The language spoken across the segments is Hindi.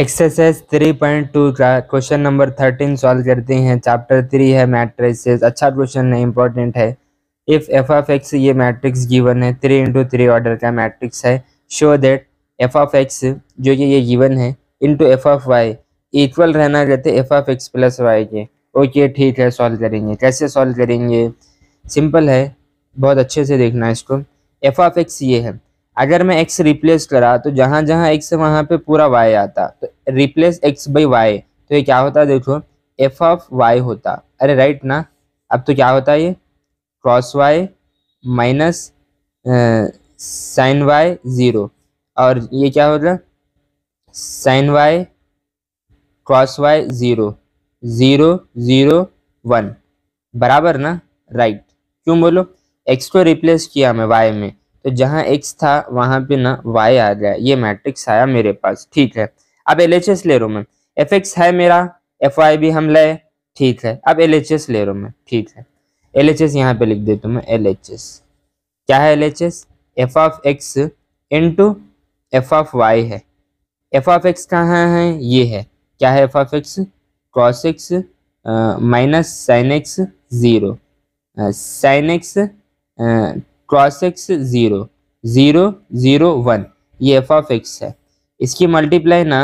एक्सरसाइज थ्री पॉइंट टू का क्वेश्चन नंबर थर्टीन सॉल्व करते हैं चैप्टर थ्री है मैट्रिक्स अच्छा क्वेश्चन है इंपॉर्टेंट है इफ एफ ऑफ एक्स ये मैट्रिक्स गिवन है थ्री इंटू थ्री ऑर्डर का मैट्रिक्स है show that F of X जो कि ये गिवन है into F of Y equal रहना चाहते F of x plus Y के ओके ठीक है सॉल्व करेंगे कैसे सॉल्व करेंगे सिंपल है बहुत अच्छे से देखना है इसको एफ ऑफ एक्स ये है अगर मैं एक्स रिप्लेस करा तो जहाँ जहाँ एक्स है वहाँ पर पूरा वाई आता तो रिप्लेस एक्स बाई वाई तो ये क्या होता है देखो एफ ऑफ वाई होता अरे राइट ना अब तो क्या होता है ये cos Y minus sine Y zero और ये क्या होता sine Y cos Y zero zero zero one बराबर ना राइट क्यों बोलो एक्स को रिप्लेस किया मैं वाई में तो जहाँ एक्स था वहां पे ना वाई आ गया ये मैट्रिक्स आया मेरे पास ठीक है अब एल ले रो में एफ एक्स है मेरा एफ वाई भी हम लाए ठीक है अब एल एच एस ले रो में ठीक है एल एच एस यहाँ पे लिख देता हूँ मैं एल एच एस क्या है L H S F of x into F of Y है एफ ऑफ एक्स कहाँ है ये है क्या है F of X cos X minus sign X zero sine x cos X zero zero zero one ये एफ ऑफ एक्स है इसकी मल्टीप्लाई ना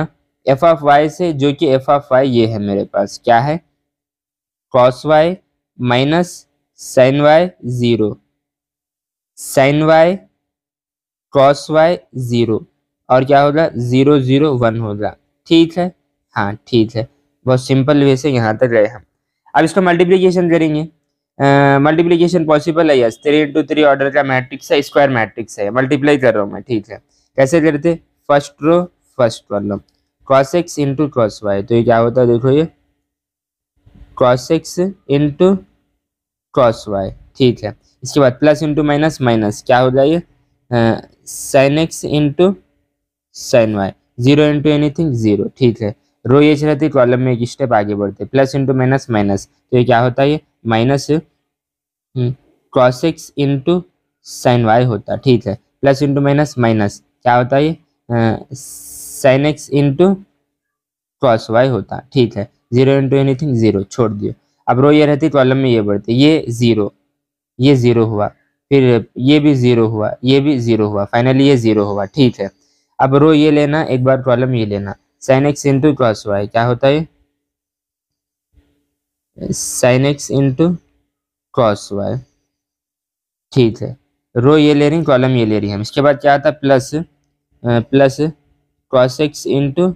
एफ ऑफ वाई से जो कि एफ ऑफ वाई ये है मेरे पास क्या है cos Y minus sine Y zero sine Y cos Y zero और क्या होगा ज़ीरो ज़ीरो वन होगा ठीक है हाँ ठीक है बहुत सिंपल वे से यहाँ तक गए हम अब इसका मल्टीप्लीकेशन करेंगे मल्टीप्लीकेशन पॉसिबल है yes three into three order का मैट्रिक्स है स्क्वायर मैट्रिक्स है मल्टीप्लाई कर रहा हूँ मैं ठीक है कैसे करते first row first column cos X into cos Y तो ये क्या होता है देखो ये cos X into cos Y ठीक है इसके बाद प्लस इंटू माइनस माइनस क्या हो जाए sine X into sine Y zero into anything zero ठीक है रो ये रहती कॉलम में एक स्टेप आगे बढ़ते प्लस इंटू माइनस माइनस तो ये क्या होता है minus cos X into sine Y होता ठीक है प्लस इंटू माइनस माइनस क्या होता है ये sine X into cos Y होता ठीक है जीरो इंटू एनीथिंग जीरो छोड़ दियो अब रो ये रहती कॉलम में ये बढ़ती ये जीरो ये जीरो हुआ फिर ये भी जीरो हुआ ये भी जीरो हुआ फाइनली ये जीरो हुआ ठीक है अब रो ये लेना एक बार कॉलम ये लेना sine X into cos Y क्या होता है sign X into cos Y ठीक है रो ये ले रही कॉलम ये ले रही हम इसके बाद क्या आता है plus plus cos X into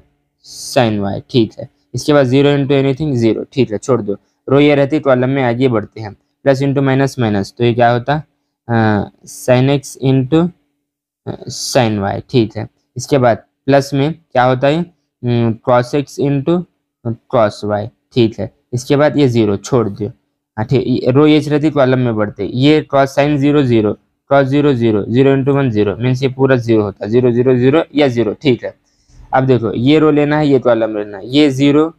sine Y ठीक है इसके बाद जीरो इंटू एनीथिंग जीरो ठीक है छोड़ दो रो ये रहती कॉलम में आगे बढ़ते हैं प्लस इंटू माइनस माइनस तो ये क्या होता sine X into sine Y ठीक है इसके बाद प्लस में क्या होता है cos X into cos Y ठीक है इसके बाद ये ज़ीरो छोड़ दो रो हाँ, एच रहती तो अलग में बढ़ते ये cos sine zero zero cos zero zero zero into one zero means ये पूरा जीरो होता है जीरो जीरो जीरो या जीरो ठीक है अब देखो ये रो लेना है ये कॉलम लेना है ये जीरो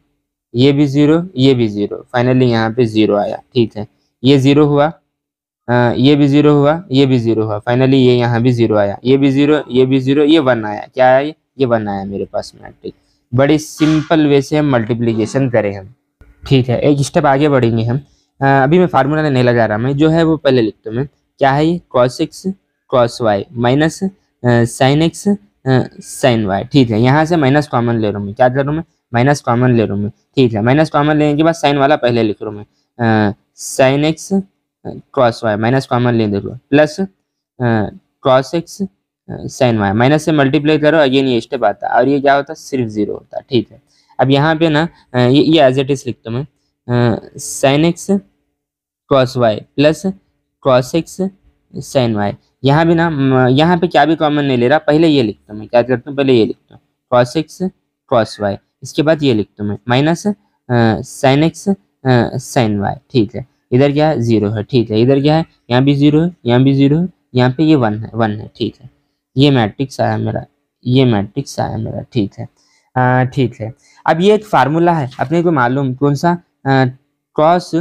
ये भी जीरो ये भी जीरो फाइनली यहाँ पे जीरो आया ठीक है ये जीरो हाँ, हुआ ये भी जीरो हुआ ये भी जीरो हुआ फाइनली ये यहाँ भी जीरो आया ये भी जीरो ये भी जीरो ये वन आया क्या आया ये ये वन आया मेरे पास मैट्रिक बड़ी सिंपल वे से हम मल्टीप्लीकेशन करें हम ठीक है एक स्टेप आगे बढ़ेंगे हम अभी मैं फार्मूला नहीं लगा रहा मैं जो है वो पहले लिखता हूँ मैं क्या है ये cos x cos Y minus sine x sign Y ठीक है यहाँ से माइनस कॉमन ले रहा हूँ मैं क्या कर रहा हूँ मैं माइनस कॉमन ले रहा हूँ मैं ठीक है माइनस कॉमन लेने के बाद साइन वाला पहले लिख रहा हूँ मैं sine x cos Y minus common ले देखो plus cos x sign Y minus से मल्टीप्लाई करो अगेन ये स्टेप आता है और ये क्या होता है सिर्फ जीरो होता है ठीक है अब यहाँ पे ना ये ये एज इट इज लिखता हूँ मैं sine x cos Y plus cos x sign Y यहाँ भी ना यहाँ पे क्या भी कॉमन नहीं ले रहा पहले ये लिखता हूँ मैं क्या करता हूँ पहले ये लिखता हूँ क्रॉस एक्स क्रॉस वाई इसके बाद ये लिखता हूँ मैं minus sine x sign Y ठीक है इधर क्या है जीरो है ठीक है इधर क्या है यहाँ भी जीरो है यहाँ भी जीरो है यहाँ पे ये वन है वन है ठीक है ये मैट्रिक्स आया मेरा ये मैट्रिक्स आया मेरा ठीक है ठीक है अब ये एक फार्मूला है अपने को मालूम कौन सा क्रॉस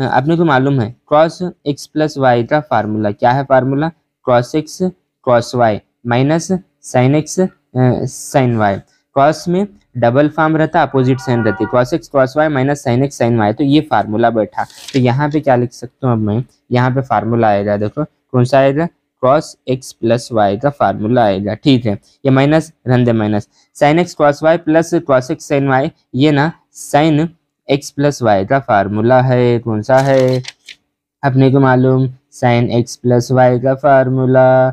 अपने को तो मालूम है क्रॉस एक्स प्लस वाई का फार्मूला क्या है formula cos x cos Y minus sine x sign Y cos में डबल फार्म रहता अपोजिट साइन रहती cos x cos Y minus sine x sign Y तो ये फार्मूला बैठा तो यहाँ पे क्या लिख सकता हूँ अब मैं यहाँ पे फार्मूला आएगा देखो कौन सा आएगा क्रॉस एक्स प्लस वाई का फार्मूला आएगा ठीक है ये माइनस रन दे minus sine x cos Y plus cos x sign y ये ना साइन एक्स प्लस वाई का फार्मूला है कौन सा है अपने को मालूम साइन एक्स प्लस वाई का formula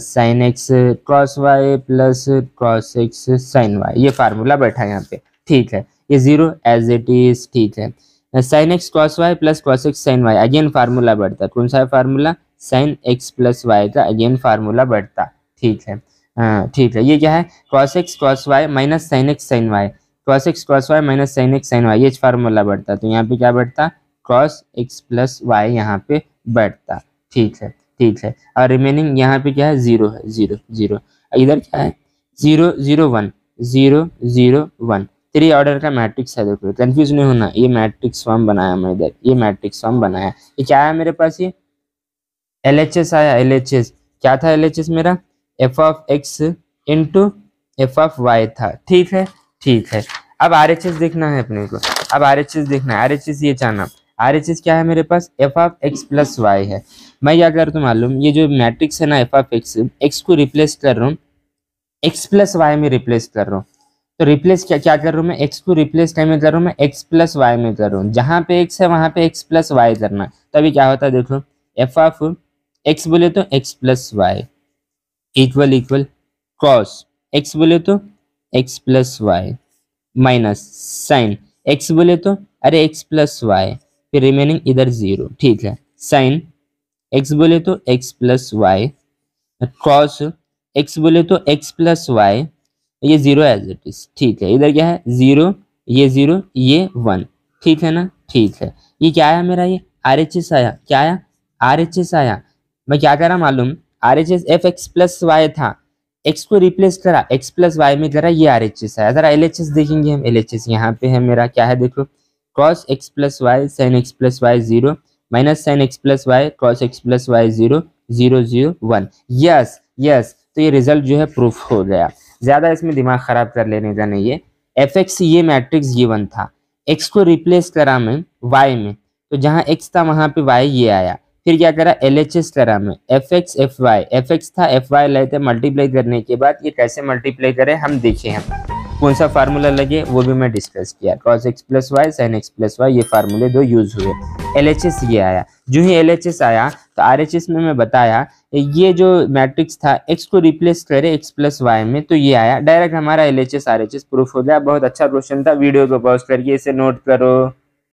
sin x cos Y plus cos x sign y ये फार्मूला बैठा है यहाँ पे ठीक है ये जीरो एज इट इज ठीक है sine x cos Y plus cos x sign y again formula बढ़ता कौन सा है formula sin x plus Y का अगेन फार्मूला बढ़ता ठीक है हाँ, ठीक है ये क्या है cos x cos Y minus sine x sign y cos x cos y minus sine x sign y ये फार्मूला बैठता तो यहाँ पे क्या बैठता कॉस एक्स प्लस वाई यहाँ पे बैठता ठीक है ठीक है और रिमेनिंग यहाँ पे क्या है जीरो है जीरो जीरो इधर क्या है zero zero one zero zero one three order का मैट्रिक्स है देखो कंफ्यूज नहीं होना ये मैट्रिक्स फॉर्म बनाया मैं इधर ये मैट्रिक्स फॉर्म बनाया ये क्या आया मेरे पास ये एल एच एस आया एल एच एस क्या था एल एच एस मेरा f of x into F of y था ठीक है ठीक है अब आर एच एस देखना है अपने को अब आर एच एस देखना है आर एच एस ये जाना आर एच एस क्या है मेरे पास f of x plus y है मैं क्या कर रहा मालूम ये जो मैट्रिक्स है ना एफ ऑफ एक्स एक्स को रिप्लेस कर रहा हूँ एक्स प्लस वाई में रिप्लेस कर रहा हूँ तो रिप्लेस क्या क्या कर रहा हूँ मैं एक्स को रिप्लेस क्या में कर रहा हूँ मैं एक्स प्लस वाई में कर रहा हूँ जहाँ पे एक्स है वहाँ पे एक्स प्लस वाई करना तो अभी क्या होता है देखो एफ ऑफ एक्स बोले तो x plus y equal equal cos x बोले तो x plus y minus sign x बोले तो अरे एक्स प्लस वाई फिर रिमेनिंग इधर जीरो ठीक है साइन एक्स बोले तो x plus y cos x बोले तो एक्स प्लस वाई ये जीरो एज इट इज ठीक है इधर क्या है जीरो ये जीरो ये वन ठीक है ना ठीक है ये क्या आया मेरा ये आर एच एस आया क्या आया आर एच एस आया मैं क्या कह रहा मालूम R H S f x plus y था एक्स को रिप्लेस करा एक्स प्लस वाई में जरा ये आर एच एस आया जरा एल एच एस देखेंगे हम एल एच एस यहाँ पे है मेरा क्या है देखो cos x plus y sin x plus y zero minus sign x plus y cos x plus y zero zero zero one yes yes तो ये रिजल्ट जो है प्रूफ हो गया ज़्यादा इसमें दिमाग ख़राब कर लेने का नहीं है एफ एक्स ये मैट्रिक्स वन था एक्स को रिप्लेस करा मैं वाई में तो जहाँ एक्स था वहाँ पे वाई ये आया फिर क्या करा एल एच एस करा मैं f x f y f x था एफ वाई लेते मल्टीप्लाई करने के बाद ये कैसे मल्टीप्लाई करें हम देखे हम कौन सा फार्मूला लगे वो भी मैं डिस्कस किया cos x plus y sin x plus y ये फार्मूले दो यूज़ हुए एल एच एस ये आया जो ही एल एच एस आया तो आर एच एस में मैं बताया ये जो मैट्रिक्स था एक्स को रिप्लेस करे एक्स प्लस वाई में तो ये आया डायरेक्ट हमारा L H S R H S proof हो गया बहुत अच्छा क्वेश्चन था वीडियो को पॉज करके इसे नोट करो